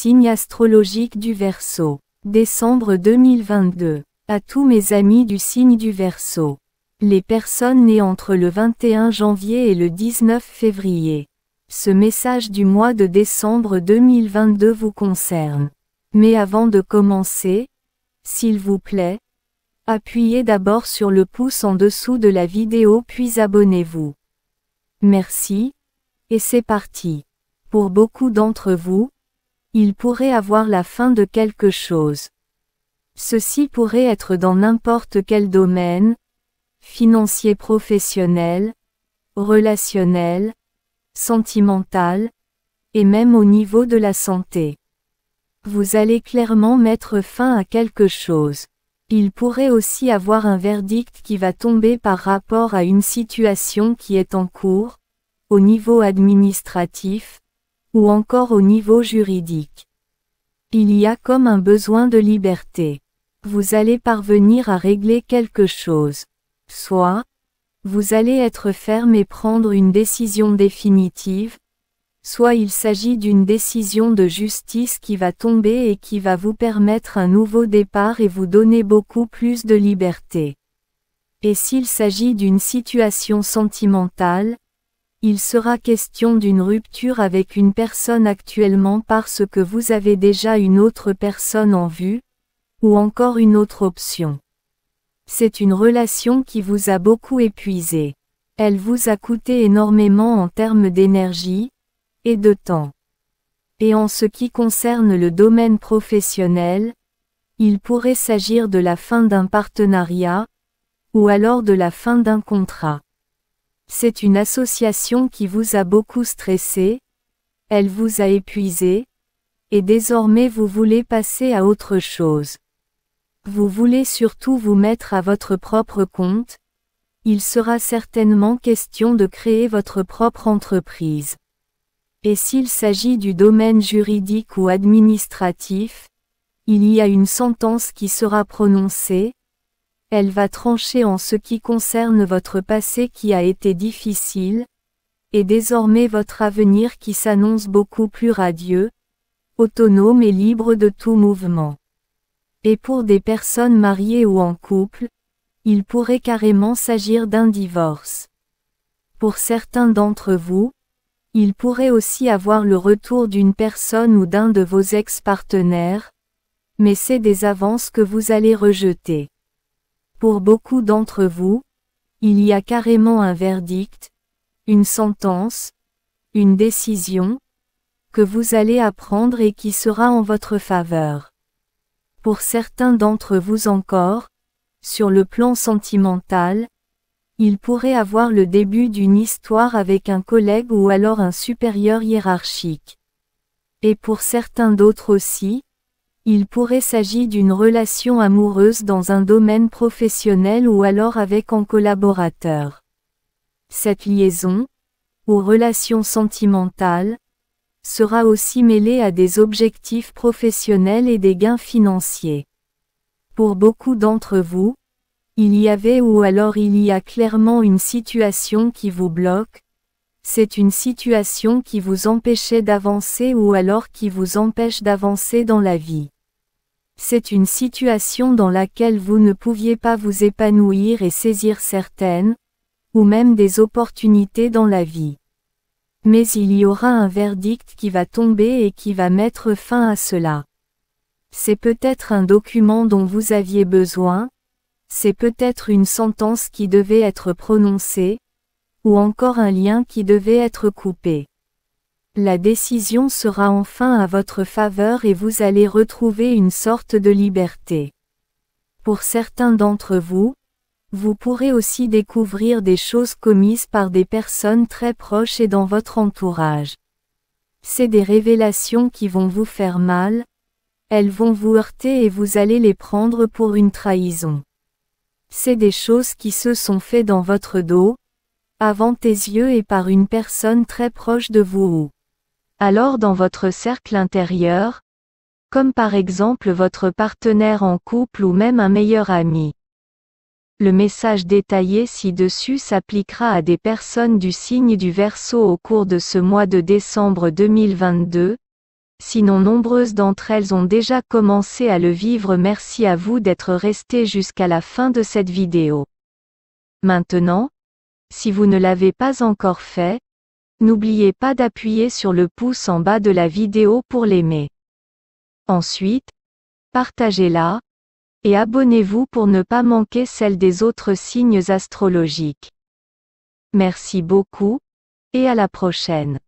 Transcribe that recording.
signe astrologique du Verseau. Décembre 2022. À tous mes amis du signe du Verseau. Les personnes nées entre le 21 janvier et le 19 février. Ce message du mois de décembre 2022 vous concerne. Mais avant de commencer, s'il vous plaît, appuyez d'abord sur le pouce en dessous de la vidéo puis abonnez-vous. Merci. Et c'est parti. Pour beaucoup d'entre vous, il pourrait avoir la fin de quelque chose. Ceci pourrait être dans n'importe quel domaine, financier professionnel, relationnel, sentimental, et même au niveau de la santé. Vous allez clairement mettre fin à quelque chose. Il pourrait aussi avoir un verdict qui va tomber par rapport à une situation qui est en cours, au niveau administratif, ou encore au niveau juridique. Il y a comme un besoin de liberté. Vous allez parvenir à régler quelque chose. Soit, vous allez être ferme et prendre une décision définitive, soit il s'agit d'une décision de justice qui va tomber et qui va vous permettre un nouveau départ et vous donner beaucoup plus de liberté. Et s'il s'agit d'une situation sentimentale, il sera question d'une rupture avec une personne actuellement parce que vous avez déjà une autre personne en vue, ou encore une autre option. C'est une relation qui vous a beaucoup épuisé. Elle vous a coûté énormément en termes d'énergie, et de temps. Et en ce qui concerne le domaine professionnel, il pourrait s'agir de la fin d'un partenariat, ou alors de la fin d'un contrat. C'est une association qui vous a beaucoup stressé, elle vous a épuisé, et désormais vous voulez passer à autre chose. Vous voulez surtout vous mettre à votre propre compte, il sera certainement question de créer votre propre entreprise. Et s'il s'agit du domaine juridique ou administratif, il y a une sentence qui sera prononcée, elle va trancher en ce qui concerne votre passé qui a été difficile, et désormais votre avenir qui s'annonce beaucoup plus radieux, autonome et libre de tout mouvement. Et pour des personnes mariées ou en couple, il pourrait carrément s'agir d'un divorce. Pour certains d'entre vous, il pourrait aussi avoir le retour d'une personne ou d'un de vos ex-partenaires, mais c'est des avances que vous allez rejeter. Pour beaucoup d'entre vous, il y a carrément un verdict, une sentence, une décision, que vous allez apprendre et qui sera en votre faveur. Pour certains d'entre vous encore, sur le plan sentimental, il pourrait avoir le début d'une histoire avec un collègue ou alors un supérieur hiérarchique. Et pour certains d'autres aussi, il pourrait s'agir d'une relation amoureuse dans un domaine professionnel ou alors avec un collaborateur. Cette liaison, ou relation sentimentale, sera aussi mêlée à des objectifs professionnels et des gains financiers. Pour beaucoup d'entre vous, il y avait ou alors il y a clairement une situation qui vous bloque, c'est une situation qui vous empêchait d'avancer ou alors qui vous empêche d'avancer dans la vie. C'est une situation dans laquelle vous ne pouviez pas vous épanouir et saisir certaines, ou même des opportunités dans la vie. Mais il y aura un verdict qui va tomber et qui va mettre fin à cela. C'est peut-être un document dont vous aviez besoin, c'est peut-être une sentence qui devait être prononcée, ou encore un lien qui devait être coupé. La décision sera enfin à votre faveur et vous allez retrouver une sorte de liberté. Pour certains d'entre vous, vous pourrez aussi découvrir des choses commises par des personnes très proches et dans votre entourage. C'est des révélations qui vont vous faire mal, elles vont vous heurter et vous allez les prendre pour une trahison. C'est des choses qui se sont faites dans votre dos, avant tes yeux et par une personne très proche de vous ou alors dans votre cercle intérieur, comme par exemple votre partenaire en couple ou même un meilleur ami. Le message détaillé ci-dessus s'appliquera à des personnes du signe du Verseau au cours de ce mois de décembre 2022. Sinon nombreuses d'entre elles ont déjà commencé à le vivre merci à vous d'être resté jusqu'à la fin de cette vidéo. Maintenant, si vous ne l'avez pas encore fait, n'oubliez pas d'appuyer sur le pouce en bas de la vidéo pour l'aimer. Ensuite, partagez-la, et abonnez-vous pour ne pas manquer celle des autres signes astrologiques. Merci beaucoup, et à la prochaine.